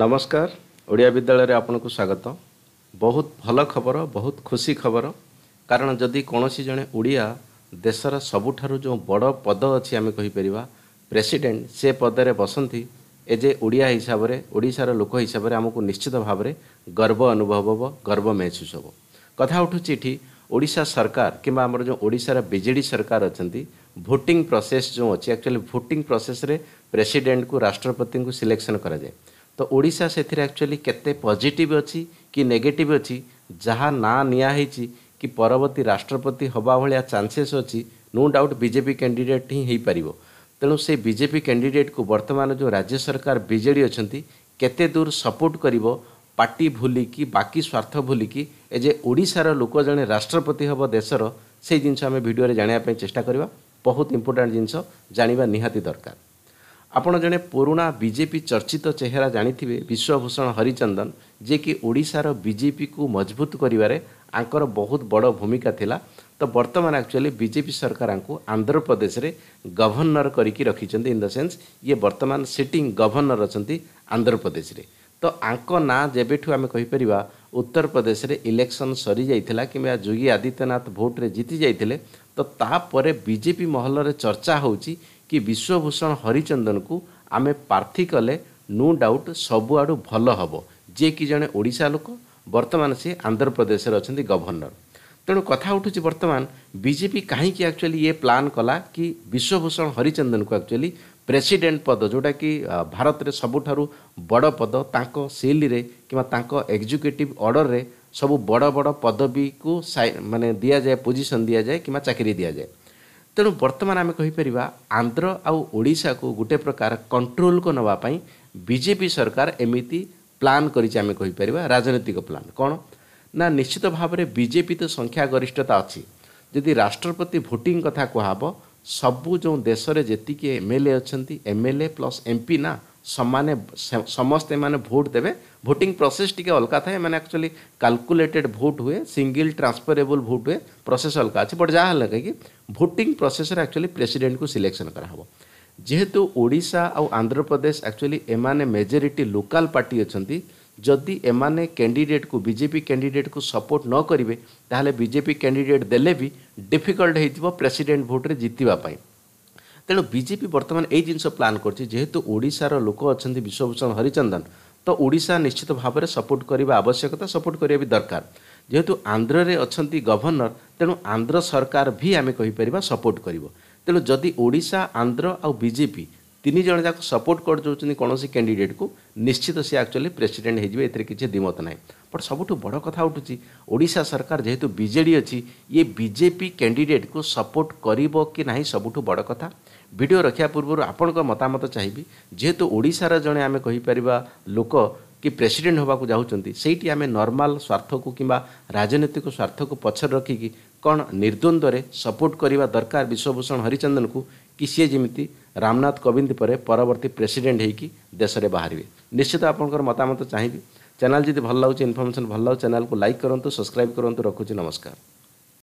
ନମସ୍କାର ଓଡ଼ିଆ ବିଦ୍ୟାଳୟରେ ଆପଣଙ୍କୁ ସ୍ୱାଗତ ବହୁତ ଭଲ ଖବର ବହୁତ ଖୁସି ଖବର କାରଣ ଯଦି କୌଣସି ଜଣେ ଓଡ଼ିଆ ଦେଶର ସବୁଠାରୁ ଯେଉଁ ବଡ଼ ପଦ ଅଛି ଆମେ କହିପାରିବା ପ୍ରେସିଡ଼େଣ୍ଟ ସେ ପଦରେ ବସନ୍ତି ଏ ଯେ ଓଡ଼ିଆ ହିସାବରେ ଓଡ଼ିଶାର ଲୋକ ହିସାବରେ ଆମକୁ ନିଶ୍ଚିତ ଭାବରେ ଗର୍ବ ଅନୁଭବ ହେବ ଗର୍ବ ମେହସୁସ୍ ହେବ କଥା ଉଠୁଛି ଏଠି ଓଡ଼ିଶା ସରକାର କିମ୍ବା ଆମର ଯେଉଁ ଓଡ଼ିଶାର ବିଜେଡ଼ି ସରକାର ଅଛନ୍ତି ଭୋଟିଂ ପ୍ରୋସେସ୍ ଯେଉଁ ଅଛି ଆକ୍ଚୁଆଲି ଭୋଟିଂ ପ୍ରୋସେସ୍ରେ ପ୍ରେସିଡ଼େଣ୍ଟକୁ ରାଷ୍ଟ୍ରପତିଙ୍କୁ ସିଲେକ୍ସନ୍ କରାଯାଏ ତ ଓଡ଼ିଶା ସେଥିରେ ଆକ୍ଚୁଆଲି କେତେ ପଜିଟିଭ୍ ଅଛି କି ନେଗେଟିଭ୍ ଅଛି ଯାହା ନାଁ ନିଆହେଇଛି କି ପରବର୍ତ୍ତୀ ରାଷ୍ଟ୍ରପତି ହେବା ଭଳିଆ ଚାନ୍ସେସ୍ ଅଛି ନୋ ଡାଉଟ୍ ବିଜେପି କ୍ୟାଣ୍ଡିଡେଟ୍ ହିଁ ହୋଇପାରିବ ତେଣୁ ସେ ବିଜେପି କ୍ୟାଣ୍ଡିଡେଟ୍କୁ ବର୍ତ୍ତମାନ ଯେଉଁ ରାଜ୍ୟ ସରକାର ବିଜେଡ଼ି ଅଛନ୍ତି କେତେ ଦୂର ସପୋର୍ଟ କରିବ ପାର୍ଟି ଭୁଲିକି ବାକି ସ୍ୱାର୍ଥ ଭୁଲିକି ଏ ଯେ ଓଡ଼ିଶାର ଲୋକ ଜଣେ ରାଷ୍ଟ୍ରପତି ହେବ ଦେଶର ସେଇ ଜିନିଷ ଆମେ ଭିଡ଼ିଓରେ ଜାଣିବା ପାଇଁ ଚେଷ୍ଟା କରିବା ବହୁତ ଇମ୍ପୋର୍ଟାଣ୍ଟ ଜିନିଷ ଜାଣିବା ନିହାତି ଦରକାର ଆପଣ ଜଣେ ପୁରୁଣା ବିଜେପି ଚର୍ଚ୍ଚିତ ଚେହେରା ଜାଣିଥିବେ ବିଶ୍ୱଭୂଷଣ ହରିଚନ୍ଦନ ଯିଏକି ଓଡ଼ିଶାର ବିଜେପିକୁ ମଜବୁତ କରିବାରେ ଆଙ୍କର ବହୁତ ବଡ଼ ଭୂମିକା ଥିଲା ତ ବର୍ତ୍ତମାନ ଆକ୍ଚୁଆଲି ବିଜେପି ସରକାର ଆଙ୍କୁ ଆନ୍ଧ୍ରପ୍ରଦେଶରେ ଗଭର୍ଣ୍ଣର କରିକି ରଖିଛନ୍ତି ଇନ୍ ଦ ସେନ୍ସ ଇଏ ବର୍ତ୍ତମାନ ସିଟିଂ ଗଭର୍ଣ୍ଣର ଅଛନ୍ତି ଆନ୍ଧ୍ରପ୍ରଦେଶରେ ତ ଆଙ୍କ ନାଁ ଯେବେଠୁ ଆମେ କହିପାରିବା ଉତ୍ତରପ୍ରଦେଶରେ ଇଲେକ୍ସନ୍ ସରିଯାଇଥିଲା କିମ୍ବା ଯୋଗୀ ଆଦିତ୍ୟନାଥ ଭୋଟ୍ରେ ଜିତି ଯାଇଥିଲେ ତ ତାପରେ ବିଜେପି ମହଲରେ ଚର୍ଚ୍ଚା ହେଉଛି କି ବିଶ୍ୱଭୂଷଣ ହରିଚନ୍ଦନକୁ ଆମେ ପ୍ରାର୍ଥୀ କଲେ ନୋ ଡାଉଟ୍ ସବୁଆଡ଼ୁ ଭଲ ହେବ ଯିଏକି ଜଣେ ଓଡ଼ିଶା ଲୋକ ବର୍ତ୍ତମାନ ସେ ଆନ୍ଧ୍ରପ୍ରଦେଶରେ ଅଛନ୍ତି ଗଭର୍ଣ୍ଣର ତେଣୁ କଥା ଉଠୁଛି ବର୍ତ୍ତମାନ ବିଜେପି କାହିଁକି ଆକ୍ଚୁଆଲି ଇଏ ପ୍ଲାନ୍ କଲା କି ବିଶ୍ୱଭୂଷଣ ହରିଚନ୍ଦନକୁ ଆକ୍ଚୁଆଲି ପ୍ରେସିଡେଣ୍ଟ ପଦ ଯେଉଁଟାକି ଭାରତରେ ସବୁଠାରୁ ବଡ଼ ପଦ ତାଙ୍କ ସିଲ୍ରେ କିମ୍ବା ତାଙ୍କ ଏକ୍ଜିକ୍ୟୁଟିଭ୍ ଅର୍ଡ଼ରରେ ସବୁ ବଡ଼ ବଡ଼ ପଦବୀକୁ ମାନେ ଦିଆଯାଏ ପୋଜିସନ୍ ଦିଆଯାଏ କିମ୍ବା ଚାକିରି ଦିଆଯାଏ ତେଣୁ ବର୍ତ୍ତମାନ ଆମେ କହିପାରିବା ଆନ୍ଧ୍ର ଆଉ ଓଡ଼ିଶାକୁ ଗୋଟେ ପ୍ରକାର କଣ୍ଟ୍ରୋଲକୁ ନେବା ପାଇଁ ବିଜେପି ସରକାର ଏମିତି ପ୍ଲାନ୍ କରିଛି ଆମେ କହିପାରିବା ରାଜନୈତିକ ପ୍ଲାନ୍ କ'ଣ ନା ନିଶ୍ଚିତ ଭାବରେ ବିଜେପି ତ ସଂଖ୍ୟା ଗରିଷ୍ଠତା ଅଛି ଯଦି ରାଷ୍ଟ୍ରପତି ଭୋଟିଂ କଥା କୁହାହେବ ସବୁ ଯେଉଁ ଦେଶରେ ଯେତିକି ଏମ୍ ଏଲ୍ ଏ ଅଛନ୍ତି M L A plus M P ନା ସେମାନେ ସମସ୍ତେ ଏମାନେ ଭୋଟ୍ ଦେବେ ଭୋଟିଂ ପ୍ରୋସେସ୍ ଟିକେ ଅଲଗା ଥାଏ ଏମାନେ ଆକ୍ଚୁଆଲି କାଲକୁଲେଟେଡ୍ ଭୋଟ୍ ହୁଏ ସିଙ୍ଗିଲ୍ ଟ୍ରାନ୍ସଫରେବଲ୍ ଭୋଟ୍ ହୁଏ ପ୍ରୋସେସ୍ ଅଲଗା ଅଛି ବଟ୍ ଯାହା ହେଲେ କାହିଁକି ଭୋଟିଂ ପ୍ରୋସେସ୍ରେ ଆକ୍ଚୁଆଲି ପ୍ରେସିଡେଣ୍ଟକୁ ସିଲେକ୍ସନ୍ କରାହେବ ଯେହେତୁ ଓଡ଼ିଶା ଆଉ ଆନ୍ଧ୍ରପ୍ରଦେଶ ଆକ୍ଚୁଆଲି ଏମାନେ ମେଜରିଟି ଲୋକାଲ୍ ପାର୍ଟି ଅଛନ୍ତି ଯଦି ଏମାନେ କ୍ୟାଣ୍ଡିଡେଟ୍କୁ ବିଜେପି କ୍ୟାଣ୍ଡିଡେଟ୍କୁ ସପୋର୍ଟ ନ କରିବେ ତାହେଲେ ବିଜେପି କ୍ୟାଣ୍ଡିଡେଟ୍ ଦେଲେ ବି ଡିଫିକଲ୍ଟ ହେଇଯିବ ପ୍ରେସିଡେଣ୍ଟ ଭୋଟ୍ରେ ଜିତିବା ପାଇଁ ତେଣୁ ବିଜେପି ବର୍ତ୍ତମାନ ଏଇ ଜିନିଷ ପ୍ଲାନ୍ କରୁଛି ଯେହେତୁ ଓଡ଼ିଶାର ଲୋକ ଅଛନ୍ତି ବିଶ୍ୱଭୂଷଣ ହରିଚନ୍ଦନ ତ ଓଡ଼ିଶା ନିଶ୍ଚିତ ଭାବରେ ସପୋର୍ଟ କରିବା ଆବଶ୍ୟକତା ସପୋର୍ଟ କରିବା ବି ଦରକାର ଯେହେତୁ ଆନ୍ଧ୍ରରେ ଅଛନ୍ତି ଗଭର୍ଣ୍ଣର ତେଣୁ ଆନ୍ଧ୍ର ସରକାର ବି ଆମେ କହିପାରିବା ସପୋର୍ଟ କରିବ ତେଣୁ ଯଦି ଓଡ଼ିଶା ଆନ୍ଧ୍ର ଆଉ ବିଜେପି ତିନି ଜଣ ଯାକ ସପୋର୍ଟ କରିଦେଉଛନ୍ତି କୌଣସି କ୍ୟାଣ୍ଡିଡେଟ୍କୁ ନିଶ୍ଚିତ ସେ ଆକ୍ଚୁଆଲି ପ୍ରେସିଡେଣ୍ଟ ହେଇଯିବେ ଏଥିରେ କିଛି ଦ୍ୱିମତ ନାହିଁ ବଟ୍ ସବୁଠୁ ବଡ଼ କଥା ଉଠୁଛି ଓଡ଼ିଶା ସରକାର ଯେହେତୁ ବିଜେଡ଼ି ଅଛି ଇଏ ବିଜେପି କ୍ୟାଣ୍ଡିଡେଟ୍କୁ ସପୋର୍ଟ କରିବ କି ନାହିଁ ସବୁଠୁ ବଡ଼ କଥା ଭିଡ଼ିଓ ରଖିବା ପୂର୍ବରୁ ଆପଣଙ୍କ ମତାମତ ଚାହିଁବି ଯେହେତୁ ଓଡ଼ିଶାର ଜଣେ ଆମେ କହିପାରିବା ଲୋକ କି ପ୍ରେସିଡେଣ୍ଟ ହେବାକୁ ଯାଉଛନ୍ତି ସେଇଠି ଆମେ ନର୍ମାଲ ସ୍ୱାର୍ଥକୁ କିମ୍ବା ରାଜନୈତିକ ସ୍ୱାର୍ଥକୁ ପଛରେ ରଖିକି କ'ଣ ନିର୍ଦ୍ୱନ୍ଦ୍ୱରେ ସପୋର୍ଟ କରିବା ଦରକାର ବିଶ୍ୱଭୂଷଣ ହରିଚନ୍ଦନଙ୍କୁ कि सी जमी ରାମନାଥ କୋବିନ୍ଦ ପରେ ପରବର୍ତ୍ତୀ ପ୍ରେସିଡେଣ୍ଟ ହେଇକି ଦେଶରେ ବାହାରିବେ ନିଶ୍ଚିତ ଆପଣଙ୍କର ମତାମତ ଚାହିଁବି ଚ୍ୟାନେଲ୍ ଯଦି ଭଲ ଲାଗୁଛି ଇନଫର୍ମେସନ୍ ଭଲ ଲାଗୁଛି ଚ୍ୟାନେଲ୍କୁ ଲାଇକ୍ କରନ୍ତୁ ସବସ୍କ୍ରାଇବ୍ କରନ୍ତୁ ରଖୁଛି ନମସ୍କାର